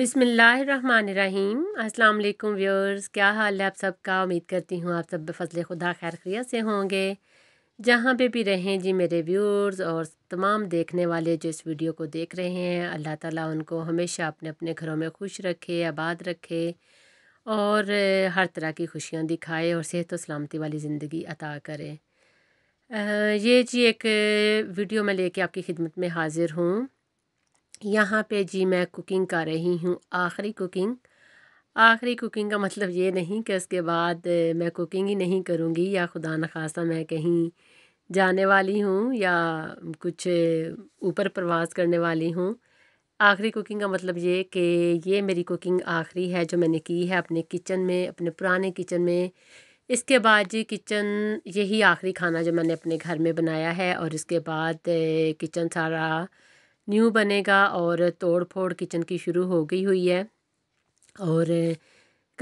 बिसमीम् अस्सलाम वालेकुम व्यूअर्स क्या हाल है आप सबका उम्मीद करती हूँ आप सब फजल खुदा खैर खैरियत से होंगे जहाँ पे भी रहें जी मेरे व्यूअर्स और तमाम देखने वाले जो इस वीडियो को देख रहे हैं अल्लाह ताला उनको हमेशा अपने अपने घरों में खुश रखे आबाद रखे और हर तरह की खुशियाँ दिखाए और सेहत व सलामती वाली ज़िंदगी अता करे ये जी एक वीडियो मैं लेके आपकी खिदमत में हाज़िर हूँ यहाँ पे जी मैं कुकिंग कर रही हूँ आखिरी कुकिंग आखिरी कुकिंग का मतलब ये नहीं कि उसके बाद मैं कुकिंग ही नहीं करूँगी या खुदा न खासा मैं कहीं जाने वाली हूँ या कुछ ऊपर प्रवास करने वाली हूँ आखिरी कुकिंग का मतलब ये कि ये मेरी कुकिंग आखिरी है जो मैंने की है अपने किचन में अपने पुराने किचन में इसके बाद जी किचन यही आखिरी खाना जो मैंने अपने घर में बनाया है और इसके बाद किचन सारा न्यू बनेगा और तोड़ फोड़ किचन की शुरू हो गई हुई है और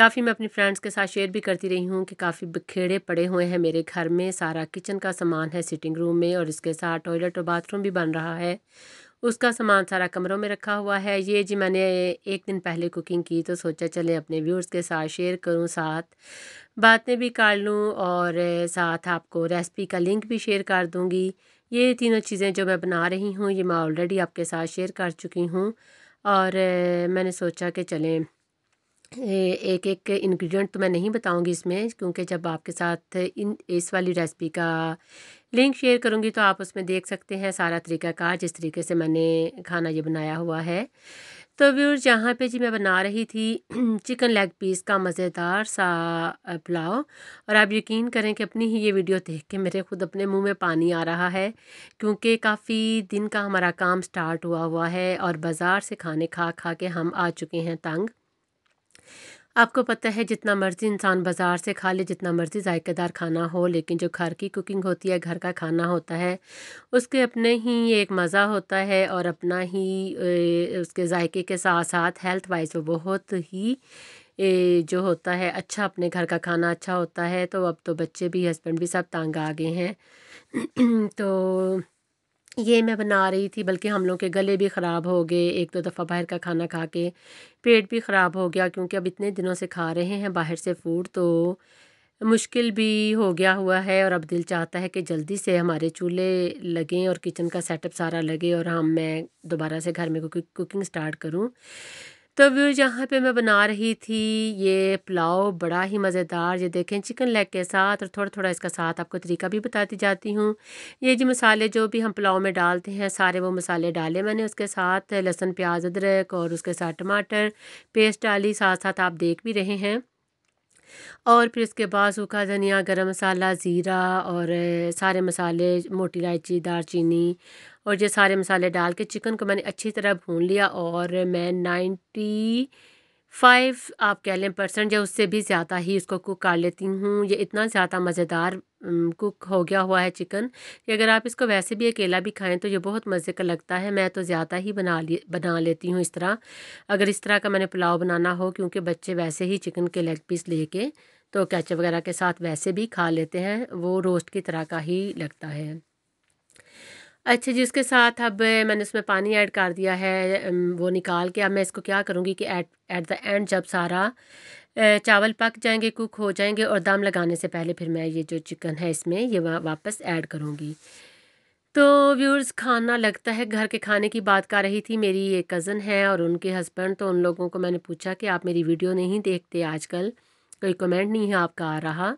काफ़ी मैं अपनी फ्रेंड्स के साथ शेयर भी करती रही हूँ कि काफ़ी बिखेड़े पड़े हुए हैं मेरे घर में सारा किचन का सामान है सिटिंग रूम में और इसके साथ टॉयलेट और बाथरूम भी बन रहा है उसका सामान सारा कमरों में रखा हुआ है ये जी मैंने एक दिन पहले कुकिंग की तो सोचा चले अपने व्यूअर्स के साथ शेयर करूँ साथ बातें भी कर लूँ और साथ आपको रेसिपी का लिंक भी शेयर कर दूँगी ये तीनों चीज़ें जो मैं बना रही हूँ ये मैं ऑलरेडी आपके साथ शेयर कर चुकी हूँ और मैंने सोचा कि चलें एक एक इंग्रेडिएंट तो मैं नहीं बताऊंगी इसमें क्योंकि जब आपके साथ इन इस वाली रेसिपी का लिंक शेयर करूंगी तो आप उसमें देख सकते हैं सारा तरीका का जिस तरीके से मैंने खाना ये बनाया हुआ है तो व्यूर जहाँ पे जी मैं बना रही थी चिकन लेग पीस का मज़ेदार सा पुलाव और आप यकीन करें कि अपनी ही ये वीडियो देख के मेरे खुद अपने मुंह में पानी आ रहा है क्योंकि काफ़ी दिन का हमारा काम स्टार्ट हुआ हुआ है और बाज़ार से खाने खा खा के हम आ चुके हैं तंग आपको पता है जितना मर्ज़ी इंसान बाज़ार से खा ले जितना मर्ज़ी जायकेदार खाना हो लेकिन जो घर की कुकिंग होती है घर का खाना होता है उसके अपने ही एक मज़ा होता है और अपना ही उसके जायके के साथ साथ हेल्थ वाइज वो बहुत ही जो होता है अच्छा अपने घर का खाना अच्छा होता है तो अब तो बच्चे भी हस्बैंड भी सब तंग आ गए हैं तो ये मैं बना रही थी बल्कि हम लोग के गले भी ख़राब हो गए एक दो दफ़ा बाहर का खाना खा के पेट भी ख़राब हो गया क्योंकि अब इतने दिनों से खा रहे हैं बाहर से फ़ूड तो मुश्किल भी हो गया हुआ है और अब दिल चाहता है कि जल्दी से हमारे चूल्हे लगें और किचन का सेटअप सारा लगे और हम मैं दोबारा से घर में कुकिंग स्टार्ट करूँ तो व्यू यहाँ पे मैं बना रही थी ये पुलाव बड़ा ही मज़ेदार ये देखें चिकन लेग के साथ और थोड़ा थोड़ा इसका साथ आपको तरीका भी बताती जाती हूँ ये जो मसाले जो भी हम पुलाव में डालते हैं सारे वो मसाले डाले मैंने उसके साथ लहसुन प्याज अदरक और उसके साथ टमाटर पेस्ट डाली साथ साथ आप देख भी रहे हैं और फिर इसके बाद सूखा धनिया गरम मसाला ज़ीरा और सारे मसाले मोटी इलायची दार चीनी और ये सारे मसाले डाल के चिकन को मैंने अच्छी तरह भून लिया और मैं नाइन्टी फाइव आप कह लें परसेंट या उससे भी ज़्यादा ही इसको कुक कर लेती हूँ ये इतना ज़्यादा मज़ेदार कुक हो गया हुआ है चिकन कि अगर आप इसको वैसे भी अकेला भी खाएं तो ये बहुत मज़े का लगता है मैं तो ज़्यादा ही बना ली बना लेती हूँ इस तरह अगर इस तरह का मैंने पुलाव बनाना हो क्योंकि बच्चे वैसे ही चिकन के लेग पीस लेके तो कैचअप वगैरह के साथ वैसे भी खा लेते हैं वो रोस्ट की तरह का ही लगता है अच्छा जी, उसके साथ अब मैंने उसमें पानी ऐड कर दिया है वो निकाल के अब मैं इसको क्या करूँगी कि एट एट द एंड जब सारा चावल पक जाएंगे कुक हो जाएंगे और दम लगाने से पहले फिर मैं ये जो चिकन है इसमें ये वापस ऐड करूँगी। तो व्यूअर्स खाना लगता है घर के खाने की बात कर रही थी मेरी एक कज़न है और उनके हस्बैंड तो उन लोगों को मैंने पूछा कि आप मेरी वीडियो नहीं देखते आजकल? कोई कमेंट नहीं है आपका आ रहा।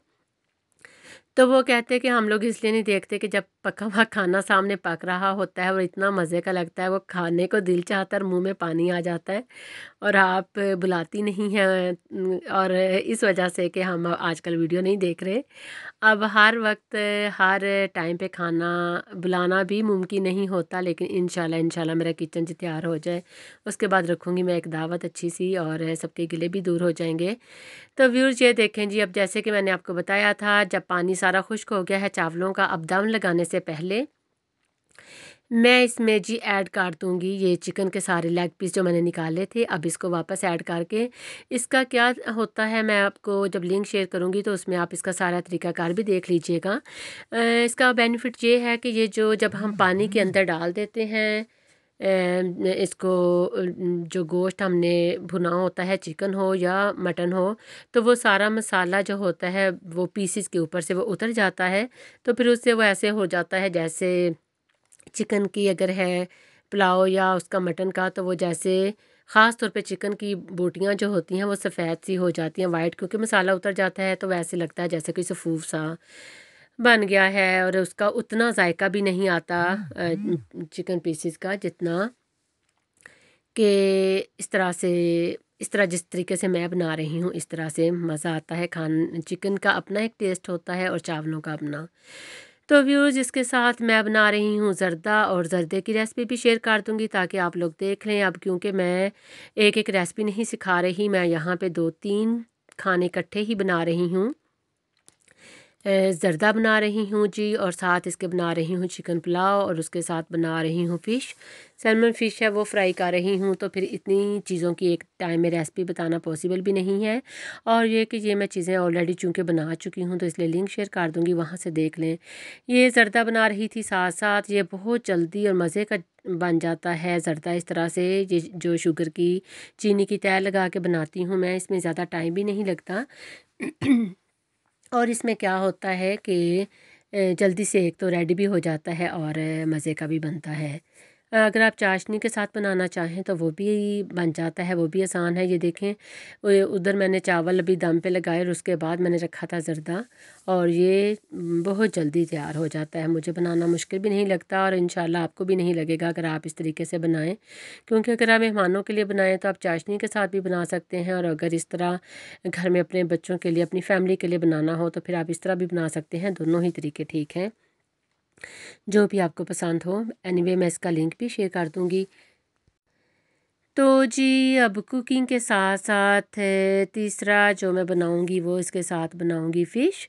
तो वो कहते हैं कि हम लोग इसलिए नहीं देखते कि जब पका हुआ खाना सामने पक रहा होता है और इतना मज़े का लगता है वो खाने को दिल चाहता है और मुंह में पानी आ जाता है और आप बुलाती नहीं हैं और इस वजह से कि हम आजकल वीडियो नहीं देख रहे अब हर वक्त हर टाइम पे खाना बुलाना भी मुमकिन नहीं होता लेकिन इन शाला मेरा किचन जी तैयार हो जाए उसके बाद रखूँगी मैं एक दावत अच्छी सी और सबके गिले भी दूर हो जाएंगे तो व्यूर्स ये देखें जी अब जैसे कि मैंने आपको बताया था जब पानी सारा खुश्क हो गया है चावलों का अब दम लगाने से पहले मैं इसमें जी ऐड कर दूंगी ये चिकन के सारे लेग पीस जो मैंने निकाले थे अब इसको वापस ऐड करके इसका क्या होता है मैं आपको जब लिंक शेयर करूंगी तो उसमें आप इसका सारा तरीकाकार भी देख लीजिएगा इसका बेनिफिट ये है कि ये जो जब हम पानी के अंदर डाल देते हैं इसको जो गोश्त हमने भुना होता है चिकन हो या मटन हो तो वो सारा मसाला जो होता है वो पीसीस के ऊपर से वो उतर जाता है तो फिर उससे वो ऐसे हो जाता है जैसे चिकन की अगर है पुलाव या उसका मटन का तो वो जैसे ख़ास तौर पे चिकन की बोटियाँ जो होती हैं वो सफ़ेद सी हो जाती हैं वाइट क्योंकि मसाला उतर जाता है तो वैसे लगता है जैसे कोई सफ़ूफ सा बन गया है और उसका उतना जायका भी नहीं आता हाँ, हाँ। चिकन पीसीस का जितना कि इस तरह से इस तरह जिस तरीके से मैं बना रही हूँ इस तरह से मज़ा आता है खान चिकन का अपना एक टेस्ट होता है और चावलों का अपना तो व्यूज़ इसके साथ मैं बना रही हूँ ज़रदा और ज़रदे की रेसिपी भी शेयर कर दूँगी ताकि आप लोग देख लें अब क्योंकि मैं एक एक रेसिपी नहीं सिखा रही मैं यहाँ पे दो तीन खाने इकट्ठे ही बना रही हूँ ज़रदा बना रही हूँ जी और साथ इसके बना रही हूँ चिकन पुलाव और उसके साथ बना रही हूँ फ़िश सैलमन फ़िश है वो फ्राई कर रही हूँ तो फिर इतनी चीज़ों की एक टाइम में रेसिपी बताना पॉसिबल भी नहीं है और ये कि ये मैं चीज़ें ऑलरेडी चूँकि बना चुकी हूँ तो इसलिए लिंक शेयर कर दूँगी वहाँ से देख लें ये ज़रदा बना रही थी साथ साथ ये बहुत जल्दी और मज़े का बन जाता है ज़रदा इस तरह से ये जो शुगर की चीनी की तय लगा के बनाती हूँ मैं इसमें ज़्यादा टाइम भी नहीं लगता और इसमें क्या होता है कि जल्दी से एक तो रेडी भी हो जाता है और मज़े का भी बनता है अगर आप चाशनी के साथ बनाना चाहें तो वो भी बन जाता है वो भी आसान है ये देखें उधर मैंने चावल अभी दम पे लगाए और उसके बाद मैंने रखा था ज़रदा और ये बहुत जल्दी तैयार हो जाता है मुझे बनाना मुश्किल भी नहीं लगता और इन आपको भी नहीं लगेगा अगर आप इस तरीके से बनाएं क्योंकि अगर आप मेहमानों के लिए बनाएं तो आप चाशनी के साथ भी बना सकते हैं और अगर इस तरह घर में अपने बच्चों के लिए अपनी फैमिली के लिए बनाना हो तो फिर आप इस तरह भी बना सकते हैं दोनों ही तरीके ठीक हैं जो भी आपको पसंद हो एनीवे मैं इसका लिंक भी शेयर कर दूँगी तो जी अब कुकिंग के साथ साथ तीसरा जो मैं बनाऊँगी वो इसके साथ बनाऊँगी फ़िश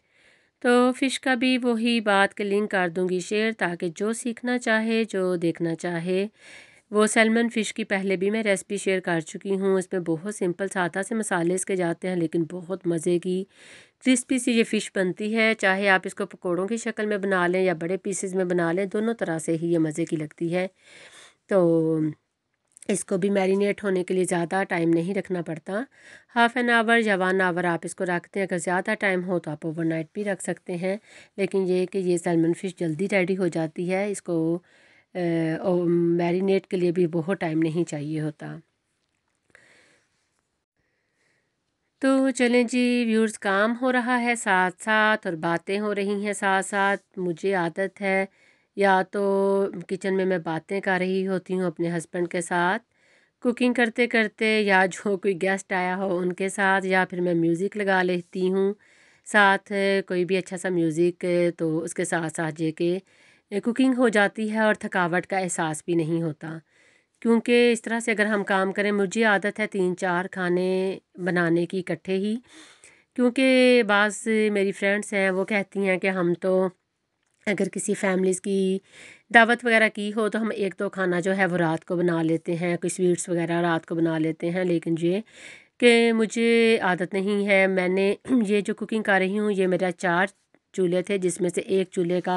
तो फ़िश का भी वही बात के लिंक कर दूँगी शेयर ताकि जो सीखना चाहे जो देखना चाहे वो सैलमन फ़िश की पहले भी मैं रेसिपी शेयर कर चुकी हूँ इसमें बहुत सिंपल सादा से मसाले इसके जाते हैं लेकिन बहुत मज़े की क्रिस्पी सी ये फ़िश बनती है चाहे आप इसको पकौड़ों की शक्ल में बना लें या बड़े पीसेस में बना लें दोनों तरह से ही ये मज़े की लगती है तो इसको भी मैरिनेट होने के लिए ज़्यादा टाइम नहीं रखना पड़ता हाफ़ एन आवर या वन आवर आप इसको रखते हैं अगर ज़्यादा टाइम हो तो आप ओवरनाइट भी रख सकते हैं लेकिन ये कि ये सैलमन फ़िश जल्दी रेडी हो जाती है इसको मैरिनेट के लिए भी बहुत टाइम नहीं चाहिए होता तो चलें जी व्यूर्स काम हो रहा है साथ साथ और बातें हो रही हैं साथ साथ मुझे आदत है या तो किचन में मैं बातें कर रही होती हूँ अपने हस्बैंड के साथ कुकिंग करते करते या जो कोई गेस्ट आया हो उनके साथ या फिर मैं म्यूज़िक लगा लेती हूँ साथ कोई भी अच्छा सा म्यूज़िक तो उसके साथ साथ जे के कुकिंग हो जाती है और थकावट का एहसास भी नहीं होता क्योंकि इस तरह से अगर हम काम करें मुझे आदत है तीन चार खाने बनाने की इकट्ठे ही क्योंकि बाज़ मेरी फ्रेंड्स हैं वो कहती हैं कि हम तो अगर किसी फैमिलीज़ की दावत वगैरह की हो तो हम एक दो खाना जो है वो रात को बना लेते हैं कोई स्वीट्स वगैरह रात को बना लेते हैं लेकिन ये कि मुझे आदत नहीं है मैंने ये जो कुकिंग कर रही हूँ ये मेरा चार चूल्हे थे जिसमें से एक चूल्हे का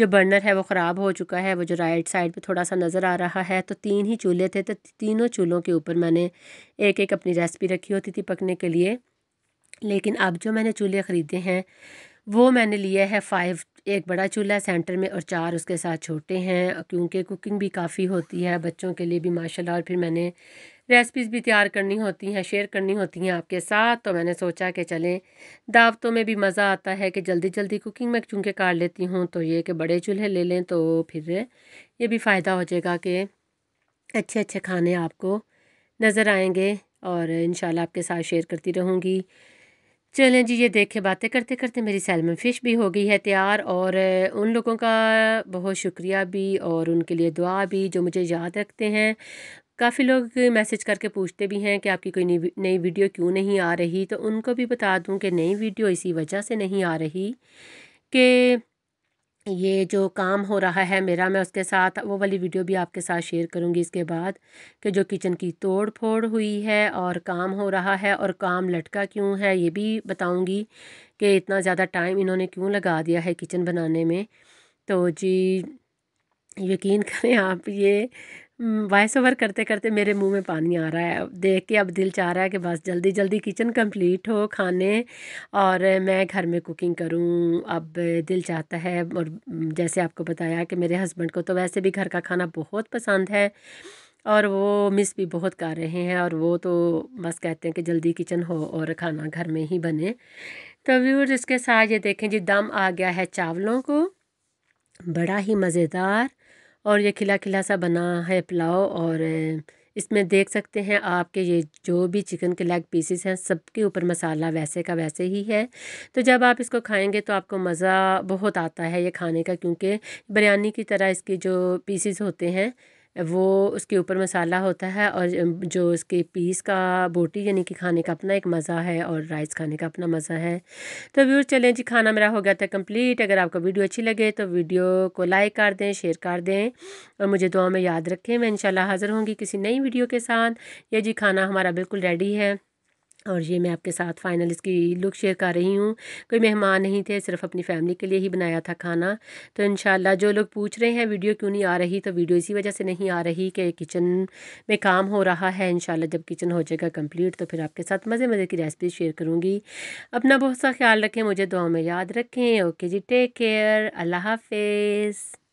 जो बर्नर है वो ख़राब हो चुका है वो जो राइट साइड पे थोड़ा सा नज़र आ रहा है तो तीन ही चूल्हे थे तो तीनों चूल्हों के ऊपर मैंने एक एक अपनी रेसिपी रखी होती थी पकने के लिए लेकिन अब जो मैंने चूल्हे ख़रीदे हैं वो मैंने लिया है फ़ाइव एक बड़ा चूल्हा सेंटर में और चार उसके साथ छोटे हैं क्योंकि कुकिंग भी काफ़ी होती है बच्चों के लिए भी माशाल्लाह और फिर मैंने रेसिपीज़ भी तैयार करनी होती हैं शेयर करनी होती हैं आपके साथ तो मैंने सोचा कि चलें दावतों में भी मज़ा आता है कि जल्दी जल्दी कुकिंग में चूँकि काट लेती हूँ तो ये कि बड़े चूल्हे ले लें तो फिर ये भी फ़ायदा हो जाएगा कि अच्छे अच्छे खाने आपको नज़र आएंगे और इन आपके साथ शेयर करती रहूँगी चलें जी ये देखें बातें करते करते मेरी सैलमन फ़िश भी हो गई है तैयार और उन लोगों का बहुत शुक्रिया भी और उनके लिए दुआ भी जो मुझे याद रखते हैं काफ़ी लोग मैसेज करके पूछते भी हैं कि आपकी कोई नई वीडियो क्यों नहीं आ रही तो उनको भी बता दूं कि नई वीडियो इसी वजह से नहीं आ रही कि ये जो काम हो रहा है मेरा मैं उसके साथ वो वाली वीडियो भी आपके साथ शेयर करूँगी इसके बाद कि जो किचन की तोड़ फोड़ हुई है और काम हो रहा है और काम लटका क्यों है ये भी बताऊँगी कि इतना ज़्यादा टाइम इन्होंने क्यों लगा दिया है किचन बनाने में तो जी यकीन करें आप ये वॉइस हम्म, ओवर करते करते मेरे मुंह में पानी आ रहा है देख के अब दिल चाह रहा है कि बस जल्दी जल्दी किचन कंप्लीट हो खाने और मैं घर में कुकिंग करूं अब दिल चाहता है और जैसे आपको बताया कि मेरे हस्बैंड को तो वैसे भी घर का खाना बहुत पसंद है और वो मिस भी बहुत कर रहे हैं और वो तो बस कहते हैं कि जल्दी किचन हो और खाना घर में ही बने तो व्यूअर्स इसके साथ ये देखें जी दम आ गया है चावलों को बड़ा ही मज़ेदार और ये खिला खिला सा बना है पुलाव और इसमें देख सकते हैं आपके ये जो भी चिकन के लेग पीसेस हैं सबके ऊपर मसाला वैसे का वैसे ही है तो जब आप इसको खाएंगे तो आपको मज़ा बहुत आता है ये खाने का क्योंकि बिरयानी की तरह इसके जो पीसेस होते हैं वो उसके ऊपर मसाला होता है और जो उसके पीस का बोटी यानी कि खाने का अपना एक मज़ा है और राइस खाने का अपना मज़ा है तो व्यूर चलें जी खाना मेरा हो गया था कंप्लीट अगर आपको वीडियो अच्छी लगे तो वीडियो को लाइक कर दें शेयर कर दें और मुझे दुआ में याद रखें मैं इंशाल्लाह हाज़िर होंगी किसी नई वीडियो के साथ ये जी खाना हमारा बिल्कुल रेडी है और ये मैं आपके साथ फाइनल इसकी लुक शेयर कर रही हूँ कोई मेहमान नहीं थे सिर्फ अपनी फैमिली के लिए ही बनाया था खाना तो इन जो लोग पूछ रहे हैं वीडियो क्यों नहीं आ रही तो वीडियो इसी वजह से नहीं आ रही कि किचन में काम हो रहा है इन जब किचन हो जाएगा कम्प्लीट तो फिर आपके साथ मज़े मज़े की रेसिपी शेयर करूँगी अपना बहुत सा ख्याल रखें मुझे दुआ में याद रखें ओके जी टेक केयर अल्लाह हाफिज़